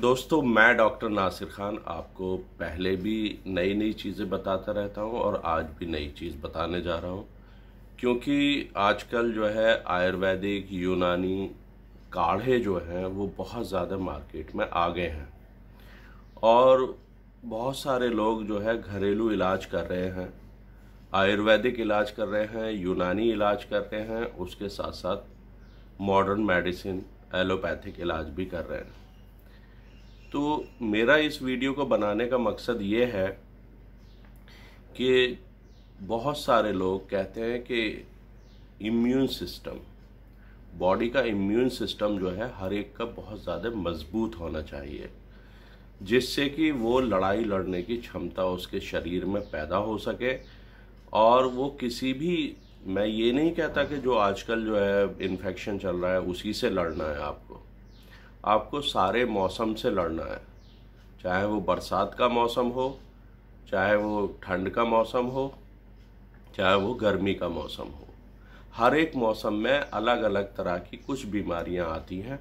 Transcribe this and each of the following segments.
दोस्तों मैं डॉक्टर नासिर खान आपको पहले भी नई नई चीज़ें बताता रहता हूँ और आज भी नई चीज़ बताने जा रहा हूँ क्योंकि आजकल जो है आयुर्वैदिक यूनानी काढ़े जो हैं वो बहुत ज़्यादा मार्केट में आ गए हैं और बहुत सारे लोग जो है घरेलू इलाज कर रहे हैं आयुर्वैदिक इलाज कर रहे हैं यूनानी इलाज कर रहे हैं उसके साथ साथ मॉडर्न मेडिसिन एलोपैथिक इलाज भी कर रहे हैं तो मेरा इस वीडियो को बनाने का मकसद ये है कि बहुत सारे लोग कहते हैं कि इम्यून सिस्टम बॉडी का इम्यून सिस्टम जो है हर एक का बहुत ज़्यादा मजबूत होना चाहिए जिससे कि वो लड़ाई लड़ने की क्षमता उसके शरीर में पैदा हो सके और वो किसी भी मैं ये नहीं कहता कि जो आजकल जो है इन्फेक्शन चल रहा है उसी से लड़ना है आपको आपको सारे मौसम से लड़ना है चाहे वो बरसात का मौसम हो चाहे वो ठंड का मौसम हो चाहे वो गर्मी का मौसम हो हर एक मौसम में अलग अलग तरह की कुछ बीमारियां आती हैं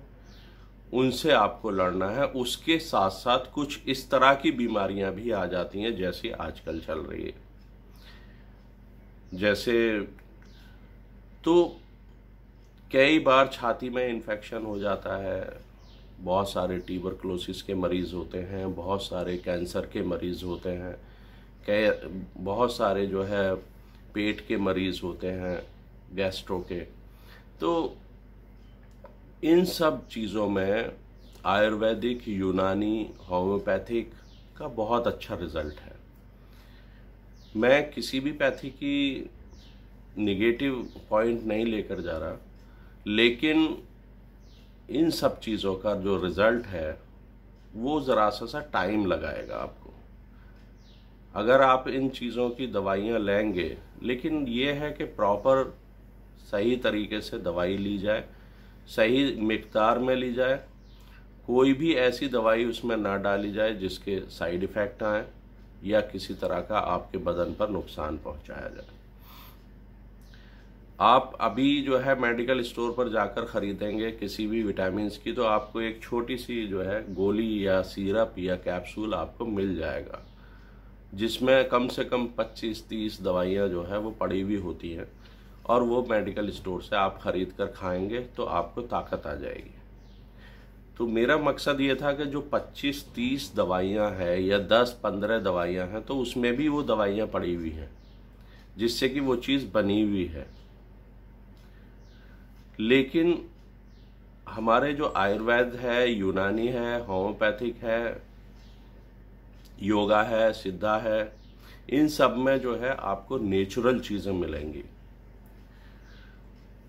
उनसे आपको लड़ना है उसके साथ साथ कुछ इस तरह की बीमारियां भी आ जाती हैं जैसे आजकल चल रही है जैसे तो कई बार छाती में इन्फेक्शन हो जाता है बहुत सारे क्लोसिस के मरीज़ होते हैं बहुत सारे कैंसर के मरीज़ होते हैं कै बहुत सारे जो है पेट के मरीज़ होते हैं गैस्ट्रो के तो इन सब चीज़ों में आयुर्वेदिक यूनानी होम्योपैथिक का बहुत अच्छा रिज़ल्ट है मैं किसी भी पैथी की निगेटिव पॉइंट नहीं लेकर जा रहा लेकिन इन सब चीज़ों का जो रिज़ल्ट है वो ज़रा सा सा टाइम लगाएगा आपको अगर आप इन चीज़ों की दवाइयाँ लेंगे लेकिन ये है कि प्रॉपर सही तरीके से दवाई ली जाए सही मकदार में ली जाए कोई भी ऐसी दवाई उसमें ना डाली जाए जिसके साइड इफ़ेक्ट आएँ या किसी तरह का आपके बदन पर नुकसान पहुंचाया जाए आप अभी जो है मेडिकल स्टोर पर जाकर खरीदेंगे किसी भी विटामिन की तो आपको एक छोटी सी जो है गोली या सीरप या कैप्सूल आपको मिल जाएगा जिसमें कम से कम 25-30 दवाइयाँ जो है वो पड़ी हुई होती हैं और वो मेडिकल स्टोर से आप ख़रीद कर खाएंगे तो आपको ताकत आ जाएगी तो मेरा मकसद ये था कि जो 25-30 दवाइयाँ हैं या 10-15 दवाइयाँ हैं तो उसमें भी वो दवाइयाँ पड़ी हुई हैं जिससे कि वो चीज़ बनी हुई है लेकिन हमारे जो आयुर्वेद है यूनानी है होम्योपैथिक है योगा है सिद्धा है इन सब में जो है आपको नेचुरल चीज़ें मिलेंगी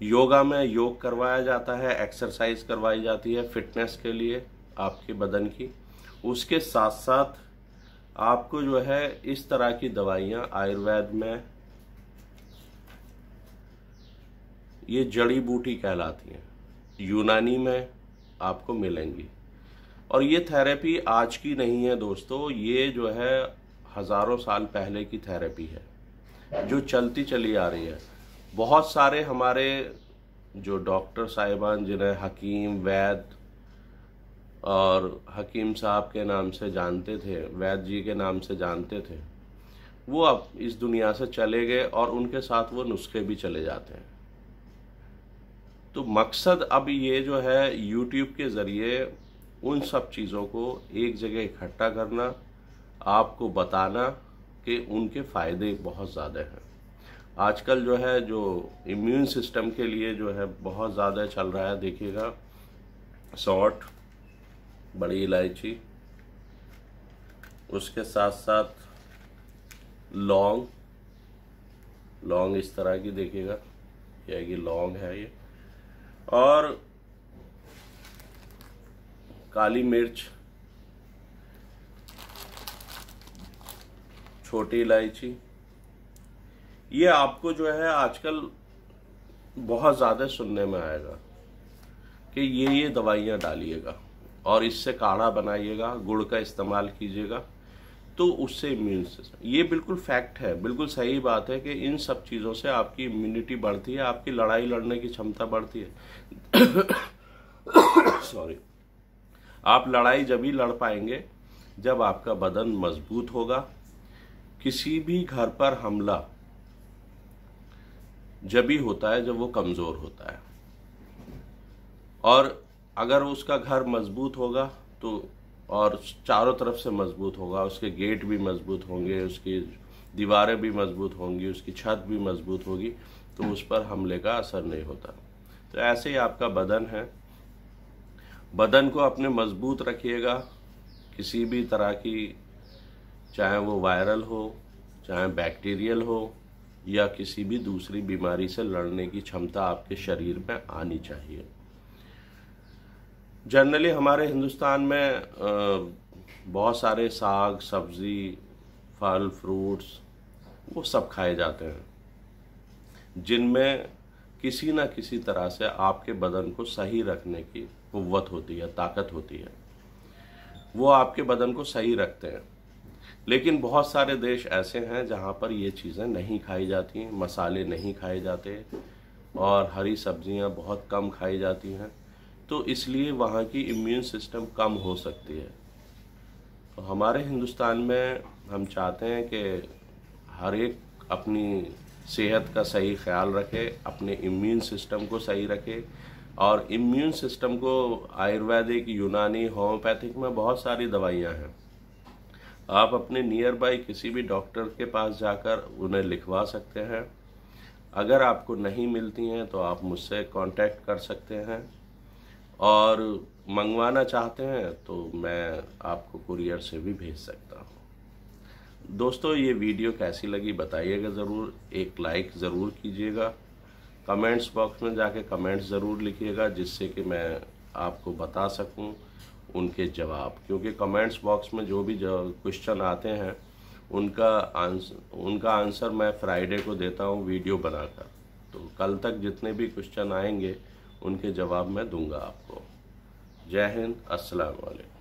योगा में योग करवाया जाता है एक्सरसाइज करवाई जाती है फिटनेस के लिए आपके बदन की उसके साथ साथ आपको जो है इस तरह की दवाइयाँ आयुर्वेद में ये जड़ी बूटी कहलाती हैं यूनानी में आपको मिलेंगी और ये थेरेपी आज की नहीं है दोस्तों ये जो है हज़ारों साल पहले की थेरेपी है जो चलती चली आ रही है बहुत सारे हमारे जो डॉक्टर साहिबान जिन्हें हकीम वैद और हकीम साहब के नाम से जानते थे वैद जी के नाम से जानते थे वो अब इस दुनिया से चले गए और उनके साथ वो नुस्खे भी चले जाते हैं तो मकसद अब ये जो है यूट्यूब के ज़रिए उन सब चीज़ों को एक जगह इकट्ठा करना आपको बताना कि उनके फ़ायदे बहुत ज़्यादा हैं आजकल जो है जो इम्यून सिस्टम के लिए जो है बहुत ज़्यादा चल रहा है देखिएगा सॉट बड़ी इलायची उसके साथ साथ लौंग लौंग इस तरह की देखिएगा कि लौंग है ये और काली मिर्च छोटी इलायची ये आपको जो है आजकल बहुत ज़्यादा सुनने में आएगा कि ये ये दवाइयाँ डालिएगा और इससे काढ़ा बनाइएगा गुड़ का इस्तेमाल कीजिएगा तो उससे इम्यून सिस्टम ये बिल्कुल फैक्ट है बिल्कुल सही बात है कि इन सब चीज़ों से आपकी इम्यूनिटी बढ़ती है आपकी लड़ाई लड़ने की क्षमता बढ़ती है सॉरी आप लड़ाई जब ही लड़ पाएंगे जब आपका बदन मजबूत होगा किसी भी घर पर हमला जब ही होता है जब वो कमज़ोर होता है और अगर उसका घर मजबूत होगा तो और चारों तरफ से मजबूत होगा उसके गेट भी मजबूत होंगे उसकी दीवारें भी मजबूत होंगी उसकी छत भी मजबूत होगी तो उस पर हमले का असर नहीं होता तो ऐसे ही आपका बदन है बदन को अपने मजबूत रखिएगा किसी भी तरह की चाहे वो वायरल हो चाहे बैक्टीरियल हो या किसी भी दूसरी बीमारी से लड़ने की क्षमता आपके शरीर में आनी चाहिए जनरली हमारे हिंदुस्तान में बहुत सारे साग सब्जी फल फ्रूट्स वो सब खाए जाते हैं जिनमें किसी ना किसी तरह से आपके बदन को सही रखने की कुत होती है ताकत होती है वो आपके बदन को सही रखते हैं लेकिन बहुत सारे देश ऐसे हैं जहाँ पर ये चीज़ें नहीं खाई जाती मसाले नहीं खाए जाते और हरी सब्जियाँ बहुत कम खाई जाती हैं तो इसलिए वहाँ की इम्यून सिस्टम कम हो सकती है तो हमारे हिंदुस्तान में हम चाहते हैं कि हर एक अपनी सेहत का सही ख्याल रखे अपने इम्यून सिस्टम को सही रखे और इम्यून सिस्टम को आयुर्वेदिक यूनानी होम्योपैथिक में बहुत सारी दवाइयाँ हैं आप अपने नियर बाई किसी भी डॉक्टर के पास जाकर उन्हें लिखवा सकते हैं अगर आपको नहीं मिलती हैं तो आप मुझसे कांटेक्ट कर सकते हैं और मंगवाना चाहते हैं तो मैं आपको कुरियर से भी भेज सकता हूँ दोस्तों ये वीडियो कैसी लगी बताइएगा ज़रूर एक लाइक ज़रूर कीजिएगा कमेंट्स बॉक्स में जाके कमेंट्स ज़रूर लिखिएगा जिससे कि मैं आपको बता सकूँ उनके जवाब क्योंकि कमेंट्स बॉक्स में जो भी क्वेश्चन आते हैं उनका आंसर उनका आंसर मैं फ्राइडे को देता हूँ वीडियो बनाकर तो कल तक जितने भी क्वेश्चन आएंगे उनके जवाब मैं दूंगा आपको जय हिंद अस्सलाम वालेकुम